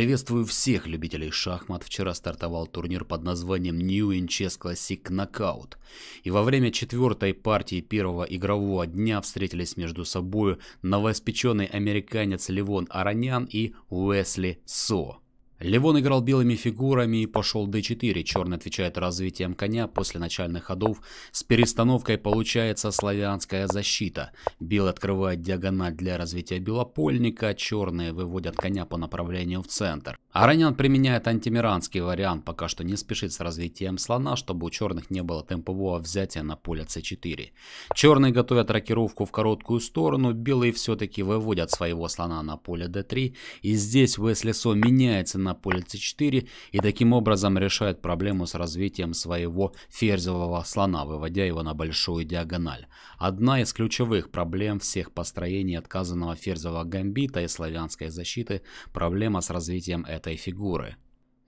Приветствую всех любителей шахмат. Вчера стартовал турнир под названием New In Chess Classic Knockout. И во время четвертой партии первого игрового дня встретились между собой новоспеченный американец Левон Аронян и Уэсли Со. Левон играл белыми фигурами и пошел d4. Черный отвечает развитием коня после начальных ходов. С перестановкой получается славянская защита. Белый открывает диагональ для развития белопольника. Черные выводят коня по направлению в центр. Аранян применяет антимиранский вариант, пока что не спешит с развитием слона, чтобы у черных не было темпового взятия на поле c4. Черные готовят рокировку в короткую сторону, белые все-таки выводят своего слона на поле d3, и здесь Уэсли Со меняется на поле c4 и таким образом решает проблему с развитием своего ферзевого слона, выводя его на большую диагональ. Одна из ключевых проблем всех построений отказанного ферзевого гамбита и славянской защиты – проблема с развитием этого этой фигуры.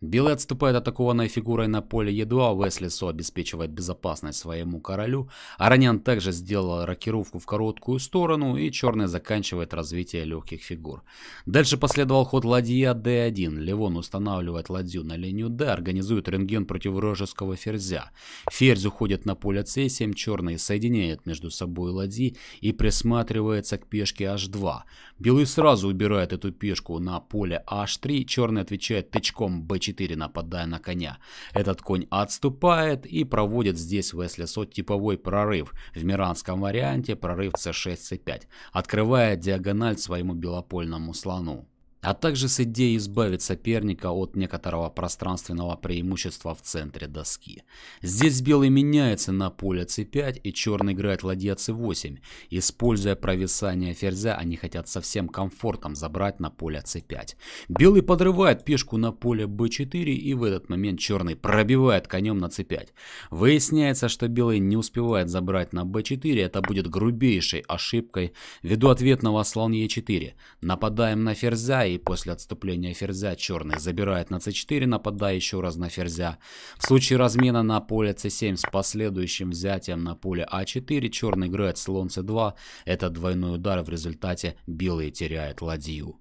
Белый отступает атакованной фигурой на поле еду, а Весли Со обеспечивает безопасность своему королю. Аронян также сделал рокировку в короткую сторону, и черный заканчивает развитие легких фигур. Дальше последовал ход ладья d1. Левон устанавливает ладью на линию d, организует рентген против вражеского ферзя. Ферзь уходит на поле c7, черный соединяет между собой ладьи и присматривается к пешке h2. Белый сразу убирает эту пешку на поле h3, черный отвечает тычком b4 4, нападая на коня. Этот конь отступает и проводит здесь В700 типовой прорыв, в миранском варианте прорыв c 6 c 5 открывая диагональ своему белопольному слону а также с идеей избавить соперника от некоторого пространственного преимущества в центре доски. Здесь белый меняется на поле c5 и черный играет ладья c8. Используя провисание ферзя, они хотят со всем комфортом забрать на поле c5. Белый подрывает пешку на поле b4 и в этот момент черный пробивает конем на c5. Выясняется, что белый не успевает забрать на b4, это будет грубейшей ошибкой ввиду ответного слон e4. Нападаем на ферзя и и после отступления ферзя черный забирает на c4, нападая еще раз на ферзя. В случае размена на поле c7 с последующим взятием на поле а4, черный играет слон c2. Это двойной удар, в результате белые теряют ладью.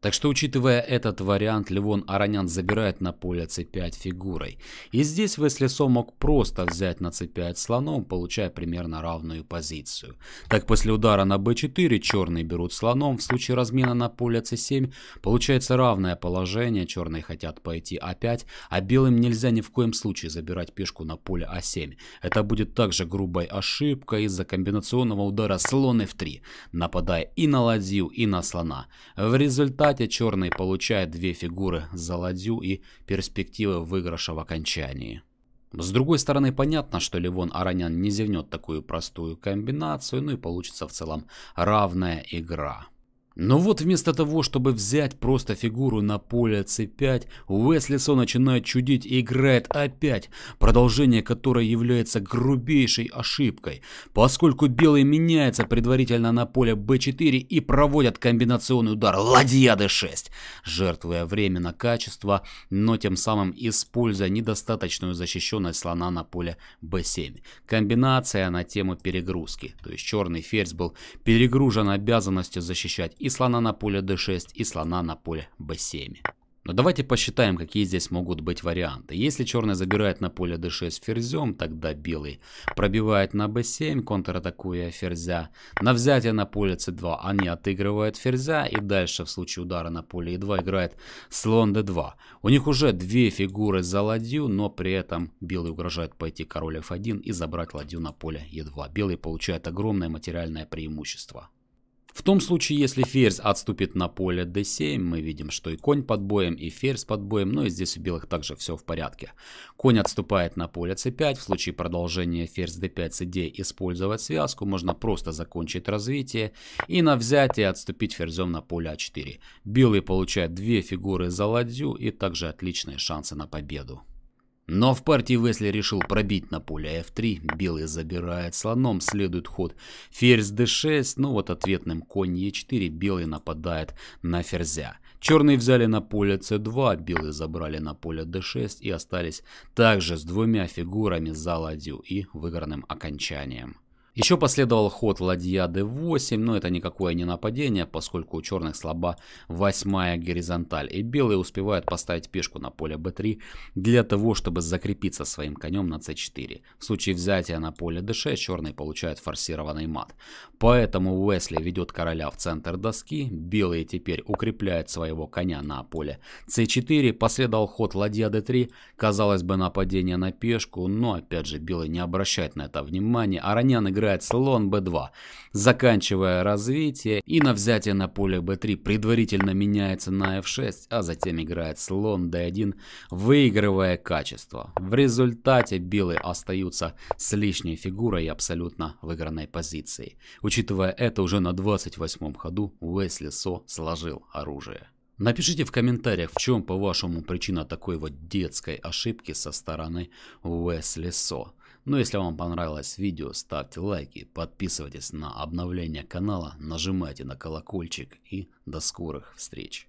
Так что, учитывая этот вариант, Левон Аранян забирает на поле c5 фигурой. И здесь Веслесо мог просто взять на c5 слоном, получая примерно равную позицию. Так после удара на b4 черные берут слоном, в случае размена на поле c7 получается равное положение, черные хотят пойти a5, а, а белым нельзя ни в коем случае забирать пешку на поле a7. А Это будет также грубой ошибкой из-за комбинационного удара слон f3, нападая и на ладью, и на слона. В результате результате черный получает две фигуры за ладью и перспективы выигрыша в окончании. С другой стороны, понятно, что Ливон Аранян не зевнет такую простую комбинацию, ну и получится в целом равная игра. Но вот вместо того, чтобы взять просто фигуру на поле c5, Уэслисо начинает чудить и играет опять, продолжение которой является грубейшей ошибкой, поскольку белый меняется предварительно на поле b4 и проводят комбинационный удар ладья d6, жертвуя время на качество, но тем самым используя недостаточную защищенность слона на поле b7. Комбинация на тему перегрузки, то есть черный ферзь был перегружен обязанностью защищать и и слона на поле d6, и слона на поле b7. Но давайте посчитаем, какие здесь могут быть варианты. Если черный забирает на поле d6 ферзем, тогда белый пробивает на b7, контратакуя ферзя. На взятие на поле c2 они отыгрывают ферзя и дальше в случае удара на поле e2 играет слон d2. У них уже две фигуры за ладью, но при этом белый угрожает пойти король f1 и забрать ладью на поле e2. Белый получает огромное материальное преимущество. В том случае, если ферзь отступит на поле d7, мы видим, что и конь под боем, и ферзь под боем, но ну и здесь у белых также все в порядке. Конь отступает на поле c5, в случае продолжения ферзь d5 с идеей использовать связку, можно просто закончить развитие и на взятие отступить ферзем на поле a4. А Белые получают две фигуры за ладью и также отличные шансы на победу. Но в партии Весли решил пробить на поле f3, белый забирает слоном, следует ход ферзь d6, но ну вот ответным конь e4, белый нападает на ферзя. Черные взяли на поле c2, белые забрали на поле d6 и остались также с двумя фигурами за ладью и выигранным окончанием. Еще последовал ход ладья d8, но это никакое не нападение, поскольку у черных слаба восьмая горизонталь, и белые успевают поставить пешку на поле b3 для того, чтобы закрепиться своим конем на c4. В случае взятия на поле d6 черные получают форсированный мат. Поэтому Уэсли ведет короля в центр доски, белые теперь укрепляют своего коня на поле c4, последовал ход ладья d3, казалось бы нападение на пешку, но опять же белые не обращают на это внимания, а ранен играет играть слон b2, заканчивая развитие и на взятие на поле b3 предварительно меняется на f6, а затем играет слон d1, выигрывая качество. В результате белые остаются с лишней фигурой и абсолютно выигранной позицией. Учитывая это, уже на 28 ходу Уэсли Со сложил оружие. Напишите в комментариях, в чем, по-вашему, причина такой вот детской ошибки со стороны Уэсли Со. Ну если вам понравилось видео, ставьте лайки, подписывайтесь на обновление канала, нажимайте на колокольчик и до скорых встреч.